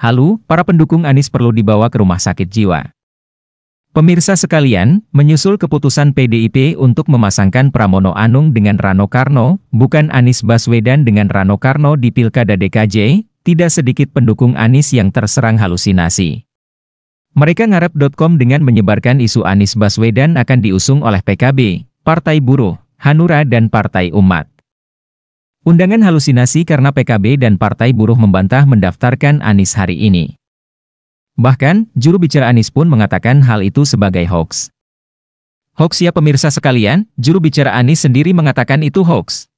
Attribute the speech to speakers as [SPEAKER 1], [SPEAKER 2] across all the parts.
[SPEAKER 1] Halu, para pendukung Anies perlu dibawa ke rumah sakit jiwa. Pemirsa sekalian, menyusul keputusan PDIP untuk memasangkan Pramono Anung dengan Rano Karno, bukan Anies Baswedan dengan Rano Karno di Pilkada DKJ, tidak sedikit pendukung Anies yang terserang halusinasi. Mereka ngarep.com dengan menyebarkan isu Anies Baswedan akan diusung oleh PKB, Partai Buruh, Hanura dan Partai Umat. Undangan halusinasi karena PKB dan Partai Buruh membantah mendaftarkan Anies hari ini. Bahkan, juru bicara Anies pun mengatakan hal itu sebagai hoax. Hoax ya pemirsa sekalian, juru bicara Anies sendiri mengatakan itu hoax.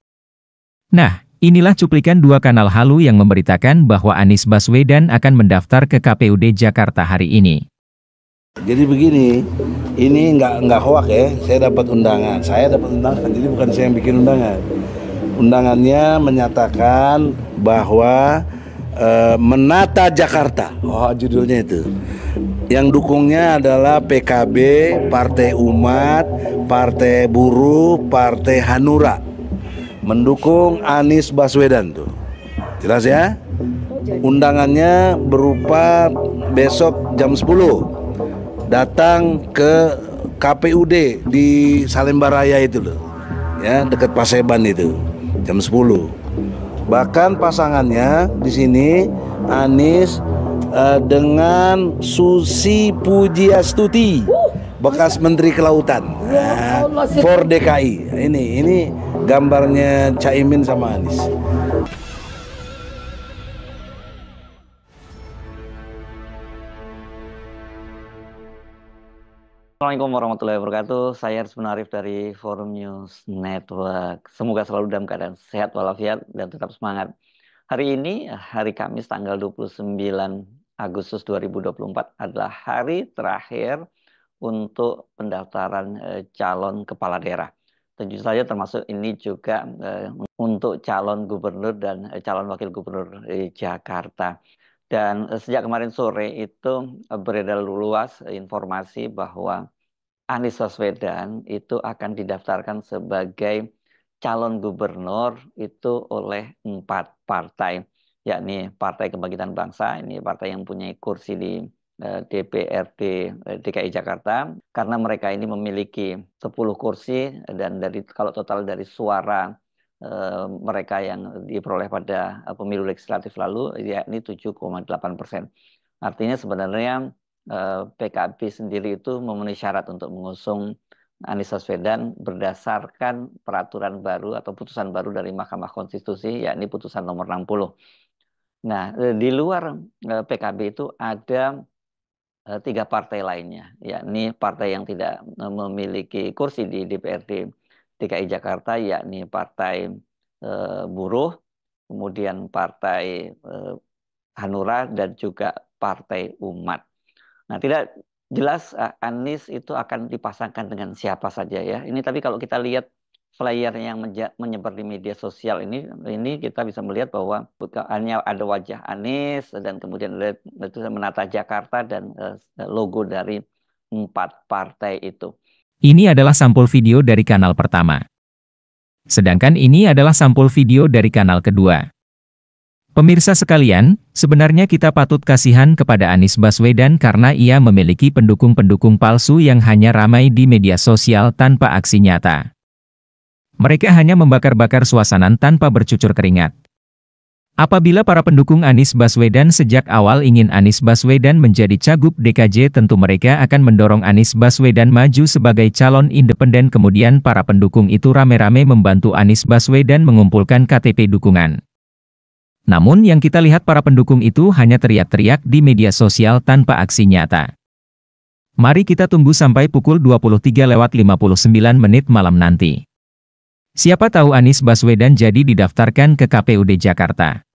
[SPEAKER 1] Nah, inilah cuplikan dua kanal halu yang memberitakan bahwa Anies Baswedan akan mendaftar ke KPUD Jakarta hari ini.
[SPEAKER 2] Jadi begini, ini nggak nggak hoax ya. Saya dapat undangan, saya dapat undangan. Jadi bukan saya yang bikin undangan undangannya menyatakan bahwa e, menata Jakarta. Oh, judulnya itu. Yang dukungnya adalah PKB, Partai Umat, Partai Buruh, Partai Hanura. Mendukung Anies Baswedan tuh. Jelas ya? Undangannya berupa besok jam 10 datang ke KPUD di Salemba Raya itu loh. Ya, dekat Paseban itu jam 10. Bahkan pasangannya di sini Anis uh, dengan Susi Pujiastuti bekas Menteri Kelautan uh, for DKI. Ini ini gambarnya Caimin sama Anis.
[SPEAKER 3] Assalamualaikum warahmatullahi wabarakatuh. Saya Aris Arif dari Forum News Network. Semoga selalu dalam keadaan sehat walafiat dan tetap semangat. Hari ini, hari Kamis tanggal 29 Agustus 2024 adalah hari terakhir untuk pendaftaran eh, calon kepala daerah. Tentu saja termasuk ini juga eh, untuk calon gubernur dan eh, calon wakil gubernur di Jakarta. Dan sejak kemarin sore itu beredar luas informasi bahwa Anies Baswedan itu akan didaftarkan sebagai calon gubernur itu oleh empat partai, yakni Partai Kebangkitan Bangsa, ini partai yang punya kursi di DPRD eh, DKI eh, Jakarta karena mereka ini memiliki 10 kursi dan dari kalau total dari suara eh, mereka yang diperoleh pada pemilu legislatif lalu yakni 7,8 persen. Artinya sebenarnya Eh, PKB sendiri itu memenuhi syarat untuk mengusung Anies Baswedan berdasarkan peraturan baru atau putusan baru dari Mahkamah Konstitusi, yakni putusan nomor 60. Nah, eh, di luar eh, PKB itu ada tiga partai lainnya, yakni partai yang tidak memiliki kursi di DPRD DKI Jakarta, yakni Partai Buruh, kemudian Partai Hanura, dan juga Partai Umat. Nah, tidak jelas eh, Anies itu akan dipasangkan dengan siapa saja ya. Ini tapi kalau kita lihat flyer yang menyebar di media sosial ini ini kita bisa melihat bahwa hanya ada wajah Anies dan kemudian itu menata Jakarta dan eh, logo dari empat partai
[SPEAKER 1] itu. Ini adalah sampul video dari kanal pertama. Sedangkan ini adalah sampul video dari kanal kedua. Pemirsa sekalian, sebenarnya kita patut kasihan kepada Anies Baswedan karena ia memiliki pendukung-pendukung palsu yang hanya ramai di media sosial tanpa aksi nyata. Mereka hanya membakar-bakar suasana tanpa bercucur keringat. Apabila para pendukung Anies Baswedan sejak awal ingin Anies Baswedan menjadi cagup DKJ tentu mereka akan mendorong Anies Baswedan maju sebagai calon independen kemudian para pendukung itu rame-rame membantu Anies Baswedan mengumpulkan KTP dukungan. Namun yang kita lihat para pendukung itu hanya teriak-teriak di media sosial tanpa aksi nyata. Mari kita tunggu sampai pukul 23 lewat 59 menit malam nanti. Siapa tahu Anies Baswedan jadi didaftarkan ke KPUD Jakarta.